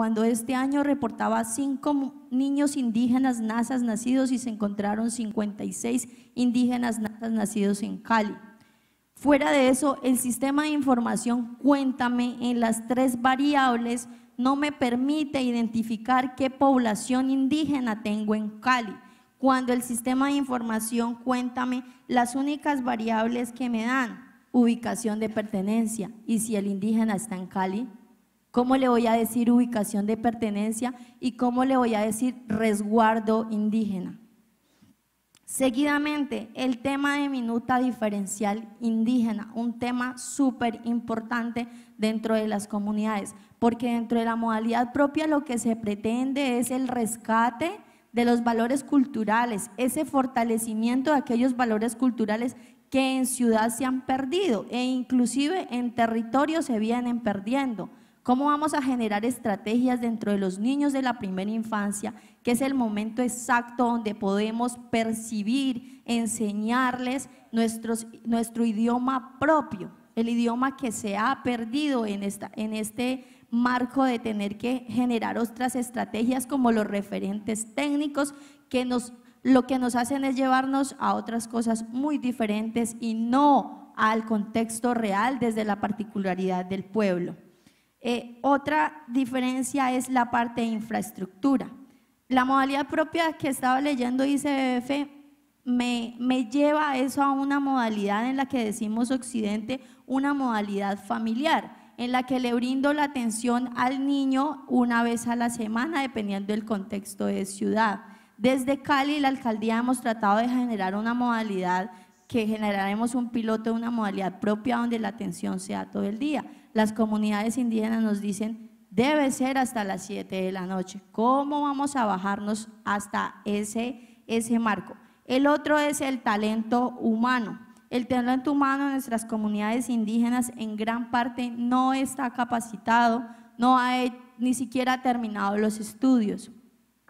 cuando este año reportaba cinco niños indígenas nazas nacidos y se encontraron 56 indígenas nazas nacidos en Cali. Fuera de eso, el sistema de información Cuéntame en las tres variables no me permite identificar qué población indígena tengo en Cali. Cuando el sistema de información Cuéntame, las únicas variables que me dan, ubicación de pertenencia y si el indígena está en Cali, ¿Cómo le voy a decir ubicación de pertenencia y cómo le voy a decir resguardo indígena? Seguidamente, el tema de minuta diferencial indígena, un tema súper importante dentro de las comunidades, porque dentro de la modalidad propia lo que se pretende es el rescate de los valores culturales, ese fortalecimiento de aquellos valores culturales que en ciudad se han perdido e inclusive en territorio se vienen perdiendo. ¿Cómo vamos a generar estrategias dentro de los niños de la primera infancia, que es el momento exacto donde podemos percibir, enseñarles nuestro idioma propio, el idioma que se ha perdido en, en este marco de tener que generar otras estrategias como los referentes técnicos que nos, lo que nos hacen es llevarnos a otras cosas muy diferentes y no al contexto real desde la particularidad del pueblo. Eh, otra diferencia es la parte de infraestructura. La modalidad propia que estaba leyendo dice me, lleva lleva eso a una modalidad en la que decimos Occidente, una modalidad familiar, en la que le brindo la atención al niño una vez a la semana, dependiendo del contexto de ciudad. Desde Cali, la alcaldía hemos tratado de generar una modalidad que generaremos un piloto, de una modalidad propia donde la atención sea todo el día las comunidades indígenas nos dicen, debe ser hasta las 7 de la noche. ¿Cómo vamos a bajarnos hasta ese, ese marco? El otro es el talento humano. El talento humano en nuestras comunidades indígenas en gran parte no está capacitado, no ha ni siquiera terminado los estudios.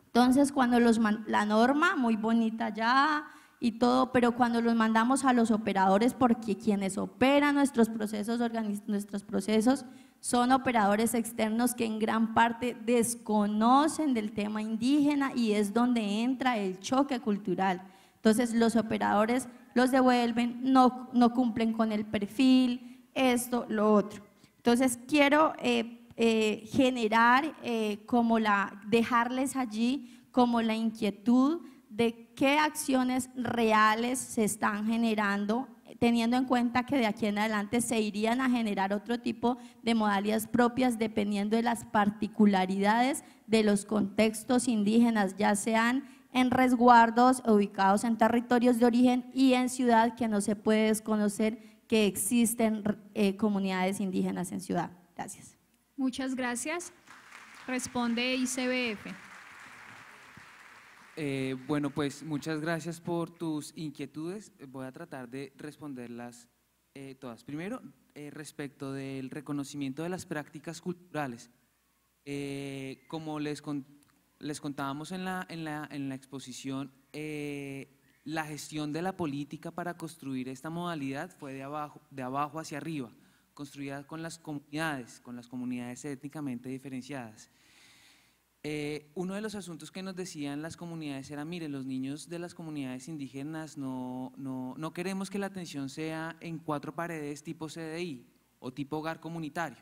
Entonces, cuando los, la norma, muy bonita ya, y todo, pero cuando los mandamos a los operadores, porque quienes operan nuestros procesos, nuestros procesos son operadores externos que en gran parte desconocen del tema indígena y es donde entra el choque cultural. Entonces los operadores los devuelven, no, no cumplen con el perfil, esto, lo otro. Entonces quiero eh, eh, generar eh, como la, dejarles allí como la inquietud de qué acciones reales se están generando, teniendo en cuenta que de aquí en adelante se irían a generar otro tipo de modalidades propias dependiendo de las particularidades de los contextos indígenas, ya sean en resguardos ubicados en territorios de origen y en ciudad que no se puede desconocer que existen eh, comunidades indígenas en ciudad. Gracias. Muchas gracias. Responde ICBF. Eh, bueno, pues muchas gracias por tus inquietudes. Voy a tratar de responderlas eh, todas. Primero, eh, respecto del reconocimiento de las prácticas culturales. como les, contábamos en la, exposición, la gestión de la política para construir esta modalidad fue de abajo, de abajo hacia arriba, construida con las comunidades, con las comunidades étnicamente diferenciadas. Eh, uno de los asuntos que nos decían las comunidades era, mire, los niños de las comunidades indígenas no, no, no queremos que la atención sea en cuatro paredes tipo CDI o tipo hogar comunitario.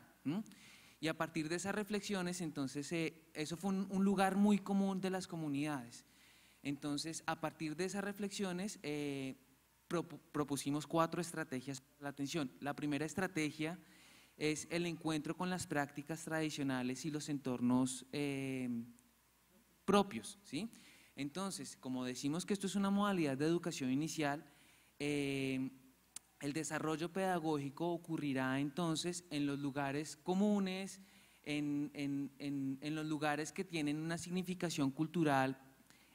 Y a partir de esas reflexiones, entonces, eh, eso fue un, lugar muy común de las comunidades. Entonces, a partir de esas reflexiones, eh, propusimos cuatro estrategias para la atención. La primera estrategia es el encuentro con las prácticas tradicionales y los entornos eh, propios. ¿sí? Entonces, como decimos que esto es una modalidad de educación inicial, eh, el desarrollo pedagógico ocurrirá entonces en los lugares comunes, en, los lugares que tienen una significación cultural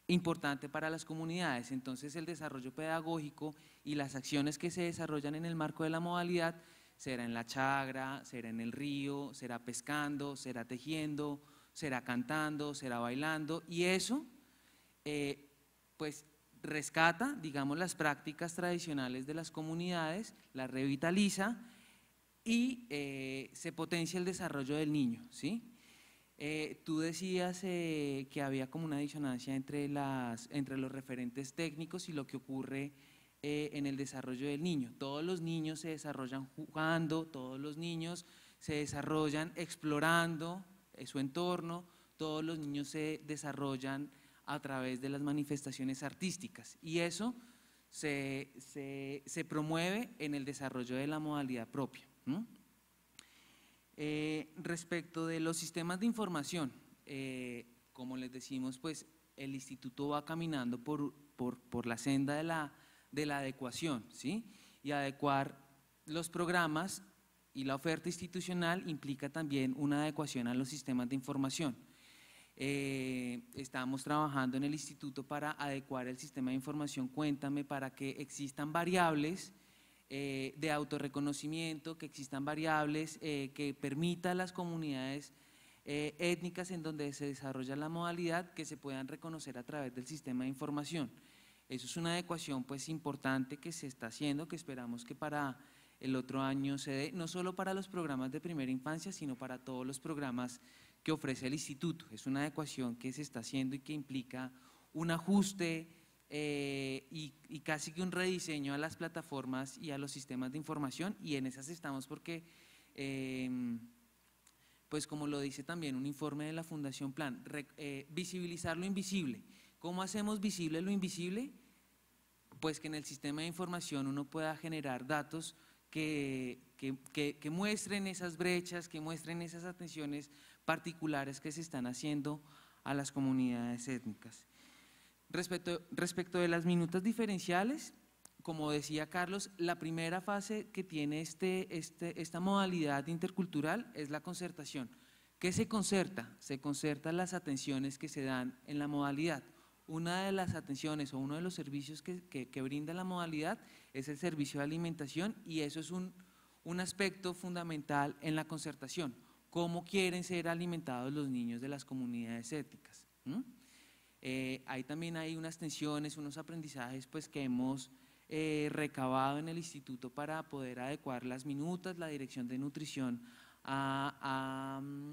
importante para las comunidades. Entonces el desarrollo pedagógico y las acciones que se desarrollan en el marco de la modalidad será en la chagra, será en el río, será pescando, será tejiendo, será cantando, será bailando. Y eso, eh, pues, rescata, digamos, las prácticas tradicionales de las comunidades, las revitaliza y eh, se potencia el desarrollo del niño, ¿sí? Eh, tú decías que había como una disonancia entre, las, entre los referentes técnicos y lo que ocurre eh, en el desarrollo del niño. Todos los niños se desarrollan jugando, todos los niños se desarrollan explorando eh, su entorno, todos los niños se desarrollan a través de las manifestaciones artísticas y eso se, se, se promueve en el desarrollo de la modalidad propia. Eh, respecto de los sistemas de información, como les decimos, pues el instituto va caminando por la senda de la de la adecuación, ¿sí? Y adecuar los programas y la oferta institucional implica también una adecuación a los sistemas de información. Eh, estamos trabajando en el instituto para adecuar el sistema de información Cuéntame para que existan variables eh, de autorreconocimiento, que existan variables eh, que permita a las comunidades étnicas en donde se desarrolla la modalidad que se puedan reconocer a través del sistema de información. Eso es una adecuación pues importante que se está haciendo, que esperamos que para el otro año se dé, no solo para los programas de primera infancia, sino para todos los programas que ofrece el instituto. Es una adecuación que se está haciendo y que implica un ajuste eh, y, casi que un rediseño a las plataformas y a los sistemas de información y en esas estamos porque, em, pues como lo dice también un informe de la Fundación Plan, eh, visibilizar lo invisible. ¿Cómo hacemos visible lo invisible? Pues que en el sistema de información uno pueda generar datos que, que, muestren esas brechas, que muestren esas atenciones particulares que se están haciendo a las comunidades étnicas. Respecto, respecto de las minutas diferenciales, como decía Carlos, la primera fase que tiene este, este esta modalidad intercultural es la concertación. ¿Qué se concerta? Se concertan las atenciones que se dan en la modalidad. Una de las atenciones o uno de los servicios que, brinda la modalidad es el servicio de alimentación y eso es un, aspecto fundamental en la concertación, cómo quieren ser alimentados los niños de las comunidades étnicas. ¿Mm? Eh, ahí también hay unas tensiones, unos aprendizajes pues, que hemos eh, recabado en el instituto para poder adecuar las minutas, la dirección de nutrición a mm,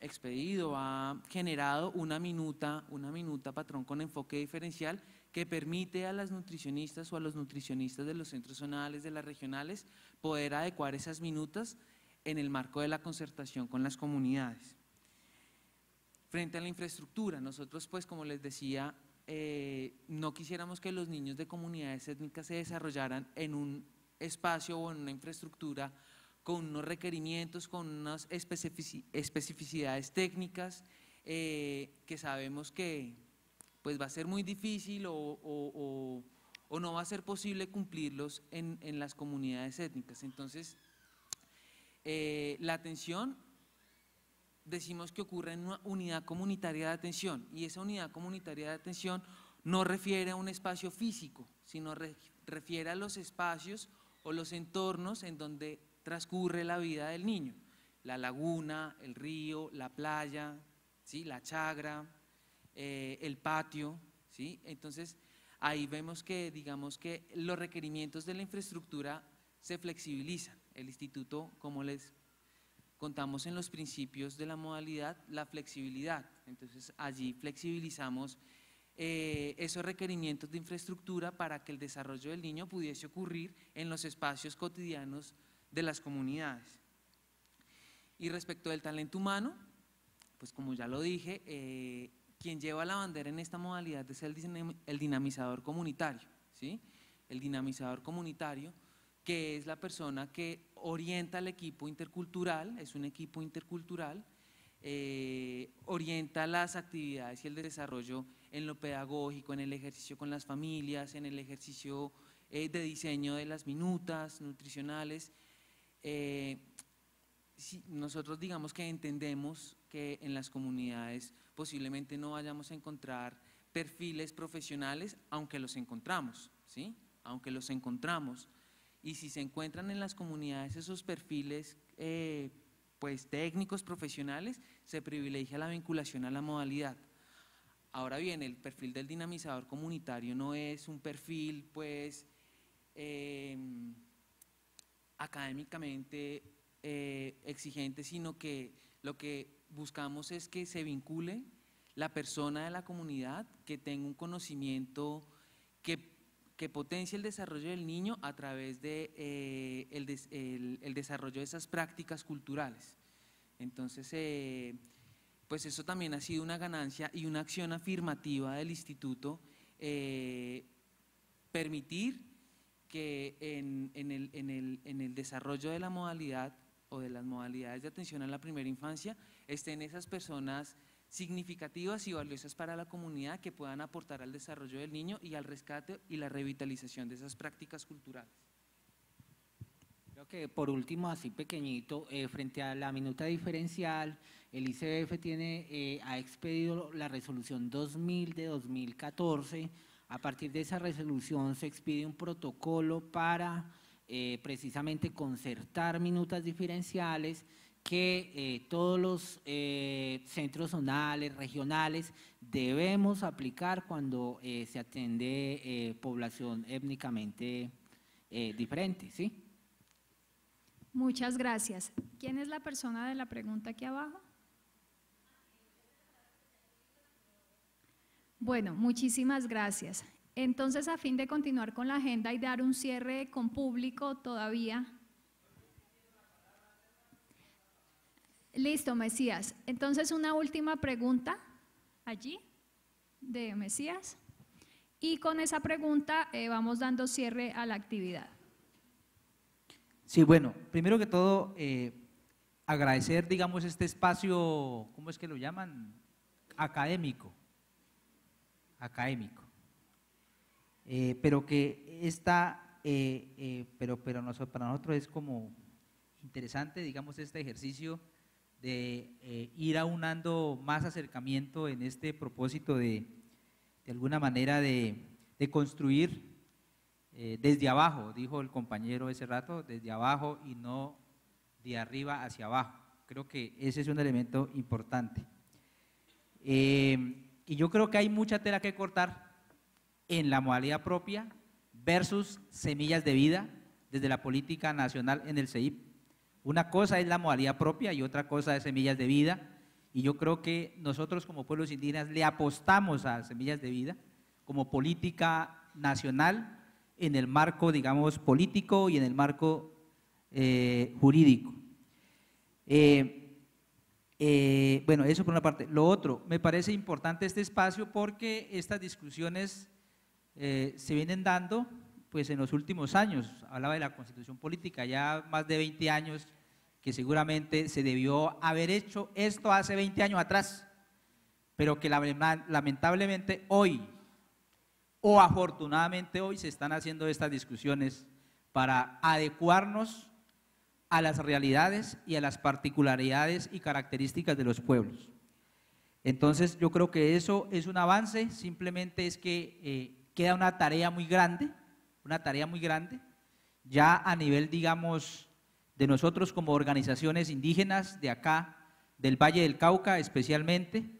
expedido, ha generado una minuta, una minuta patrón con enfoque diferencial que permite a las nutricionistas o a los nutricionistas de los centros zonales, de las regionales, poder adecuar esas minutas en el marco de la concertación con las comunidades. Frente a la infraestructura, nosotros pues como les decía, eh, no quisiéramos que los niños de comunidades étnicas se desarrollaran en un espacio o en una infraestructura con unos requerimientos, con unas especificidades técnicas eh, que sabemos que pues va a ser muy difícil o, no va a ser posible cumplirlos en, en las comunidades étnicas. Entonces, eh, la atención decimos que ocurre en una unidad comunitaria de atención y esa unidad comunitaria de atención no refiere a un espacio físico, sino refiere a los espacios o los entornos en donde transcurre la vida del niño. La laguna, el río, la playa, ¿sí? la chagra, eh, el patio. ¿sí? Entonces, ahí vemos que, digamos que los requerimientos de la infraestructura se flexibilizan. El instituto, como les contamos en los principios de la modalidad, la flexibilidad. Entonces, allí flexibilizamos eh, esos requerimientos de infraestructura para que el desarrollo del niño pudiese ocurrir en los espacios cotidianos de las comunidades. Y respecto del talento humano, pues como ya lo dije, eh, quien lleva la bandera en esta modalidad es el, dinamizador comunitario, ¿sí? El dinamizador comunitario, que es la persona que orienta al equipo intercultural, es un equipo intercultural, eh, orienta las actividades y el desarrollo en lo pedagógico, en el ejercicio con las familias, en el ejercicio eh, de diseño de las minutas nutricionales, eh, nosotros digamos que entendemos que en las comunidades posiblemente no vayamos a encontrar perfiles profesionales, aunque los encontramos, ¿sí? Aunque los encontramos. Y si se encuentran en las comunidades esos perfiles eh, pues técnicos profesionales, se privilegia la vinculación a la modalidad. Ahora bien, el perfil del dinamizador comunitario no es un perfil, pues, em, académicamente eh, exigente, sino que lo que buscamos es que se vincule la persona de la comunidad, que tenga un conocimiento que, que potencie el desarrollo del niño a través de, eh, el, desarrollo de esas prácticas culturales. Entonces, eh, pues eso también ha sido una ganancia y una acción afirmativa del instituto, permitir que en, el, desarrollo de la modalidad o de las modalidades de atención a la primera infancia estén esas personas significativas y valiosas para la comunidad que puedan aportar al desarrollo del niño y al rescate y la revitalización de esas prácticas culturales. Creo que por último, así pequeñito, eh, frente a la minuta diferencial, el ICBF tiene, eh, ha expedido la resolución 2000 de 2014 a partir de esa resolución se expide un protocolo para eh, precisamente concertar minutas diferenciales que eh, todos los eh, centros zonales, regionales, debemos aplicar cuando se atiende población étnicamente diferente, ¿sí? Muchas gracias. ¿Quién es la persona de la pregunta aquí abajo? Bueno, muchísimas gracias. Entonces, a fin de continuar con la agenda y dar un cierre con público todavía. Listo, Mesías. Entonces, una última pregunta allí de Mesías. Y con esa pregunta eh, vamos dando cierre a la actividad. Sí, bueno, primero que todo, eh, agradecer, digamos, este espacio, ¿cómo es que lo llaman? Académico académico, eh, pero que está, eh, eh, pero, pero para nosotros es como interesante, digamos, este ejercicio de ir aunando más acercamiento en este propósito de, de alguna manera, de, construir desde abajo, dijo el compañero ese rato, desde abajo y no de arriba hacia abajo. Creo que ese es un elemento importante. Y yo creo que hay mucha tela que cortar en la modalidad propia versus semillas de vida desde la política nacional en el CEIP. Una cosa es la modalidad propia y otra cosa es semillas de vida. Y yo creo que nosotros como pueblos indígenas le apostamos a semillas de vida como política nacional en el marco, digamos, político y en el marco eh, jurídico. Eh, eh, bueno, eso por una parte. Lo otro, me parece importante este espacio porque estas discusiones eh, se vienen dando pues en los últimos años. Hablaba de la constitución política, ya más de 20 años que seguramente se debió haber hecho esto hace 20 años atrás, pero que lamentablemente hoy, o afortunadamente hoy, se están haciendo estas discusiones para adecuarnos a las realidades y a las particularidades y características de los pueblos. Entonces yo creo que eso es un avance, simplemente es que eh, queda una tarea muy grande, una tarea muy grande, ya a nivel, digamos, de nosotros como organizaciones indígenas de acá, del Valle del Cauca especialmente,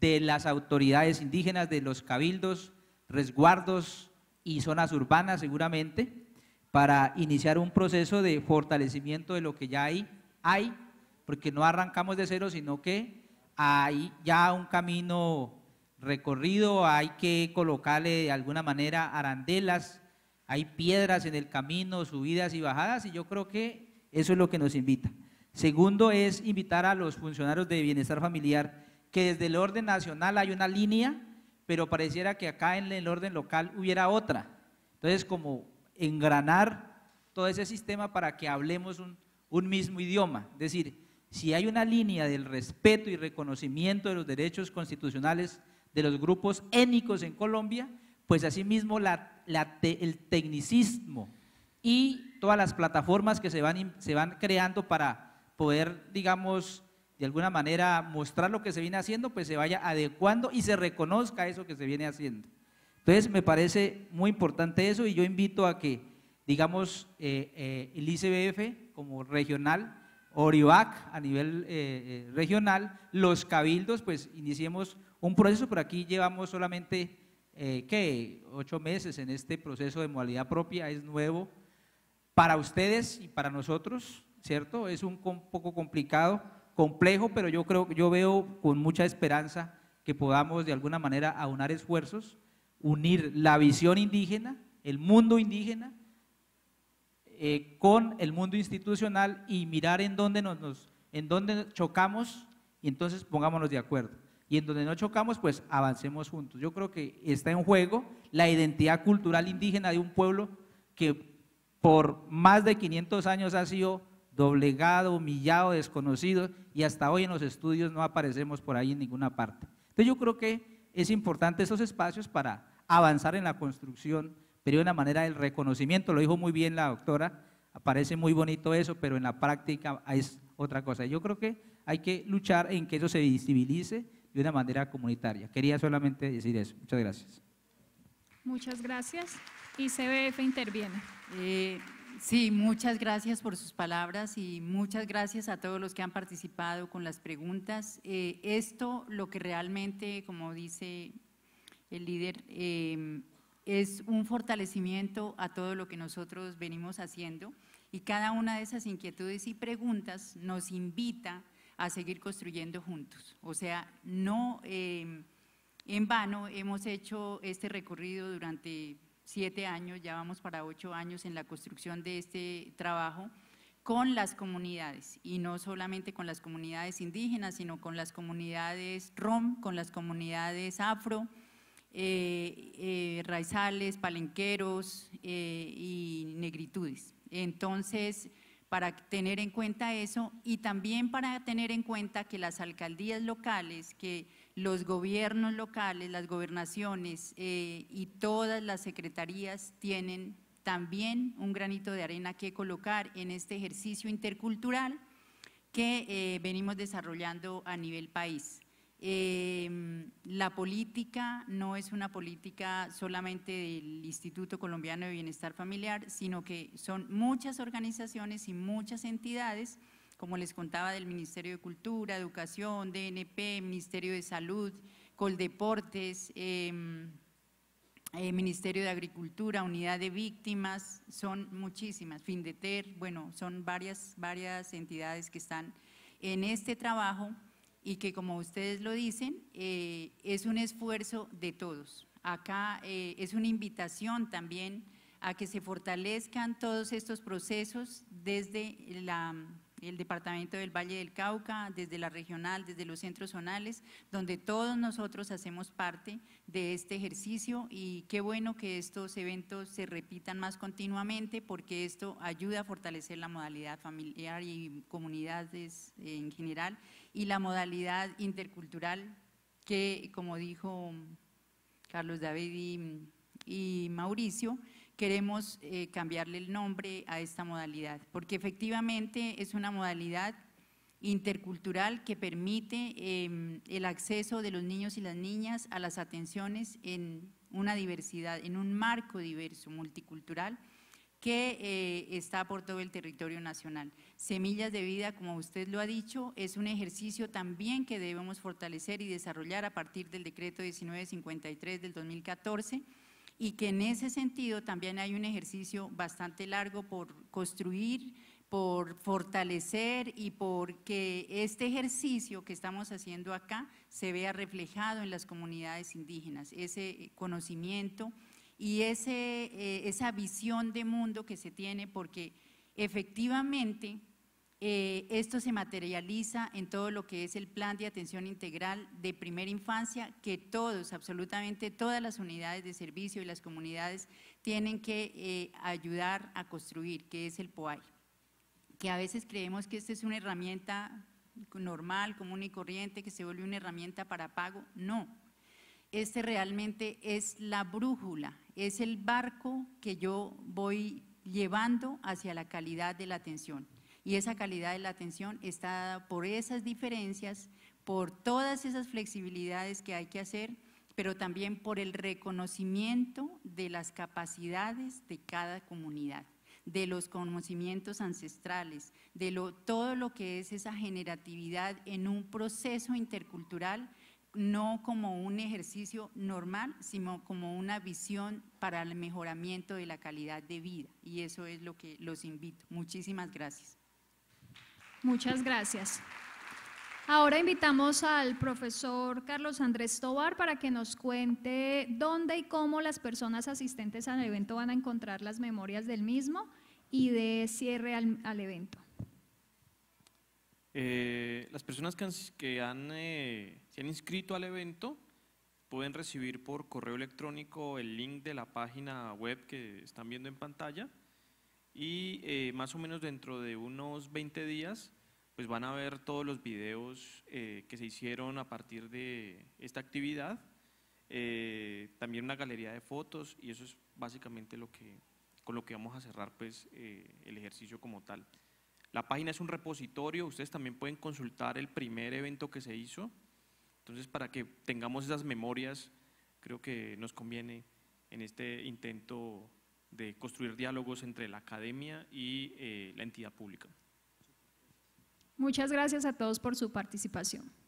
de las autoridades indígenas, de los cabildos, resguardos y zonas urbanas seguramente, para iniciar un proceso de fortalecimiento de lo que ya hay, hay, porque no arrancamos de cero, sino que hay ya un camino recorrido, hay que colocarle de alguna manera arandelas, hay piedras en el camino, subidas y bajadas, y yo creo que eso es lo que nos invita. Segundo es invitar a los funcionarios de bienestar familiar, que desde el orden nacional hay una línea, pero pareciera que acá en el orden local hubiera otra. Entonces, como engranar todo ese sistema para que hablemos un, mismo idioma. Es decir, si hay una línea del respeto y reconocimiento de los derechos constitucionales de los grupos étnicos en Colombia, pues asimismo el tecnicismo y todas las plataformas que se van, se van creando para poder, digamos, de alguna manera mostrar lo que se viene haciendo, pues se vaya adecuando y se reconozca eso que se viene haciendo. Entonces, me parece muy importante eso y yo invito a que, digamos, eh, eh, el ICBF como regional, Orivac a nivel eh, regional, los cabildos, pues iniciemos un proceso, pero aquí llevamos solamente, ¿qué? Ocho meses en este proceso de modalidad propia, es nuevo para ustedes y para nosotros, ¿cierto? Es un poco complicado, complejo, pero yo creo, yo veo con mucha esperanza que podamos de alguna manera aunar esfuerzos unir la visión indígena, el mundo indígena, eh, con el mundo institucional y mirar en dónde, nos, en dónde chocamos y entonces pongámonos de acuerdo. Y en donde no chocamos, pues avancemos juntos. Yo creo que está en juego la identidad cultural indígena de un pueblo que por más de 500 años ha sido doblegado, humillado, desconocido y hasta hoy en los estudios no aparecemos por ahí en ninguna parte. Entonces yo creo que es importante esos espacios para avanzar en la construcción, pero de una manera del reconocimiento. Lo dijo muy bien la doctora, parece muy bonito eso, pero en la práctica es otra cosa. Yo creo que hay que luchar en que eso se visibilice de una manera comunitaria. Quería solamente decir eso. Muchas gracias. Muchas gracias. Y CBF interviene. Eh, sí, muchas gracias por sus palabras y muchas gracias a todos los que han participado con las preguntas. Eh, esto lo que realmente, como dice el líder, eh, es un fortalecimiento a todo lo que nosotros venimos haciendo y cada una de esas inquietudes y preguntas nos invita a seguir construyendo juntos. O sea, no eh, en vano hemos hecho este recorrido durante siete años, ya vamos para ocho años en la construcción de este trabajo con las comunidades, y no solamente con las comunidades indígenas, sino con las comunidades rom, con las comunidades afro, eh, eh, raizales, palenqueros eh, y negritudes. Entonces, para tener en cuenta eso y también para tener en cuenta que las alcaldías locales, que los gobiernos locales, las gobernaciones y todas las secretarías tienen también un granito de arena que colocar en este ejercicio intercultural que venimos desarrollando a nivel país. Em, la política no es una política solamente del Instituto Colombiano de Bienestar Familiar, sino que son muchas organizaciones y muchas entidades, como les contaba, del Ministerio de Cultura, Educación, DNP, Ministerio de Salud, Coldeportes, em, eh, Ministerio de Agricultura, Unidad de Víctimas, son muchísimas, FINDETER, bueno, son varias, varias entidades que están en este trabajo y que como ustedes lo dicen, eh, es un esfuerzo de todos. Acá eh, es una invitación también a que se fortalezcan todos estos procesos desde el Departamento del Valle del Cauca, desde la regional, desde los centros zonales, donde todos nosotros hacemos parte de este ejercicio y qué bueno que estos eventos se repitan más continuamente porque esto ayuda a fortalecer la modalidad familiar y comunidades en general y la modalidad intercultural que, como dijo Carlos David y, Mauricio, queremos eh, cambiarle el nombre a esta modalidad, porque efectivamente es una modalidad intercultural que permite em, el acceso de los niños y las niñas a las atenciones en una diversidad, en un marco diverso, multicultural, que eh, está por todo el territorio nacional. Semillas de vida, como usted lo ha dicho, es un ejercicio también que debemos fortalecer y desarrollar a partir del decreto 1953 del 2014 y que en ese sentido también hay un ejercicio bastante largo por construir, por fortalecer y porque este ejercicio que estamos haciendo acá se vea reflejado en las comunidades indígenas, ese conocimiento, y ese, eh, esa visión de mundo que se tiene, porque efectivamente eh, esto se materializa en todo lo que es el plan de atención integral de primera infancia, que todos, absolutamente todas las unidades de servicio y las comunidades tienen que eh, ayudar a construir, que es el POAI. Que a veces creemos que esta es una herramienta normal, común y corriente, que se vuelve una herramienta para pago. No, este realmente es la brújula, es el barco que yo voy llevando hacia la calidad de la atención. Y esa calidad de la atención está por esas diferencias, por todas esas flexibilidades que hay que hacer, pero también por el reconocimiento de las capacidades de cada comunidad de los conocimientos ancestrales, de todo lo que es esa generatividad en un proceso intercultural no como un ejercicio normal, sino como una visión para el mejoramiento de la calidad de vida. Y eso es lo que los invito. Muchísimas gracias. Muchas gracias. Ahora invitamos al profesor Carlos Andrés Tobar para que nos cuente dónde y cómo las personas asistentes al evento van a encontrar las memorias del mismo y de cierre al, al evento. Eh, las personas que eh, se han inscrito al evento pueden recibir por correo electrónico el link de la página web que están viendo en pantalla y eh, más o menos dentro de unos 20 días pues van a ver todos los videos que se hicieron a partir de esta actividad, también una galería de fotos y eso es básicamente lo que, con lo que vamos a cerrar pues, el ejercicio como tal. La página es un repositorio, ustedes también pueden consultar el primer evento que se hizo. Entonces, para que tengamos esas memorias, creo que nos conviene en este intento de construir diálogos entre la academia y eh, la entidad pública. Muchas gracias a todos por su participación.